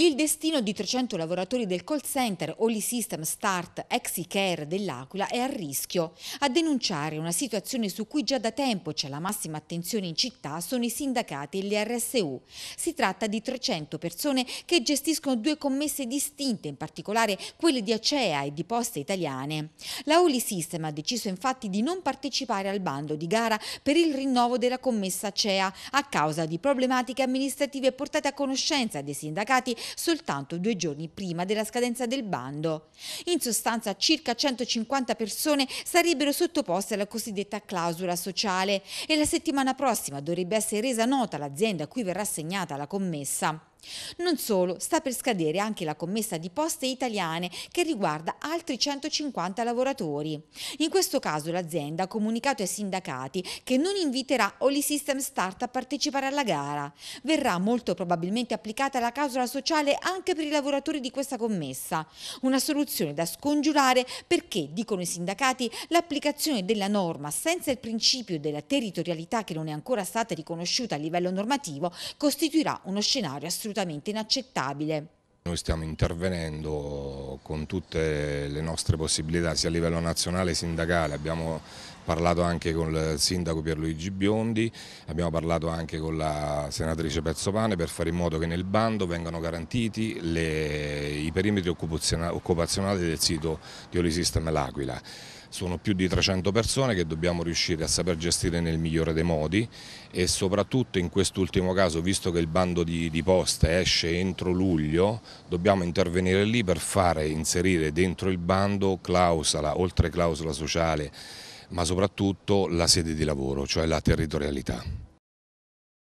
Il destino di 300 lavoratori del call center Holy System Start Exicare dell'Aquila è a rischio. A denunciare una situazione su cui già da tempo c'è la massima attenzione in città sono i sindacati e le RSU. Si tratta di 300 persone che gestiscono due commesse distinte, in particolare quelle di Acea e di Poste Italiane. La Holy System ha deciso infatti di non partecipare al bando di gara per il rinnovo della commessa Acea a causa di problematiche amministrative portate a conoscenza dei sindacati soltanto due giorni prima della scadenza del bando. In sostanza circa 150 persone sarebbero sottoposte alla cosiddetta clausola sociale e la settimana prossima dovrebbe essere resa nota l'azienda a cui verrà assegnata la commessa. Non solo, sta per scadere anche la commessa di poste italiane che riguarda altri 150 lavoratori. In questo caso l'azienda ha comunicato ai sindacati che non inviterà Holy System Start a partecipare alla gara. Verrà molto probabilmente applicata la clausola sociale anche per i lavoratori di questa commessa. Una soluzione da scongiurare perché, dicono i sindacati, l'applicazione della norma senza il principio della territorialità che non è ancora stata riconosciuta a livello normativo costituirà uno scenario assolutamente assolutamente inaccettabile. Noi stiamo intervenendo con tutte le nostre possibilità, sia a livello nazionale che sindacale, abbiamo parlato anche con il sindaco Pierluigi Biondi, abbiamo parlato anche con la senatrice Pezzopane per fare in modo che nel bando vengano garantiti le, i perimetri occupazionali del sito di Olisistem L'Aquila sono più di 300 persone che dobbiamo riuscire a saper gestire nel migliore dei modi e soprattutto in quest'ultimo caso, visto che il bando di, di poste esce entro luglio, dobbiamo intervenire lì per fare inserire dentro il bando clausola, oltre clausola sociale ma soprattutto la sede di lavoro, cioè la territorialità.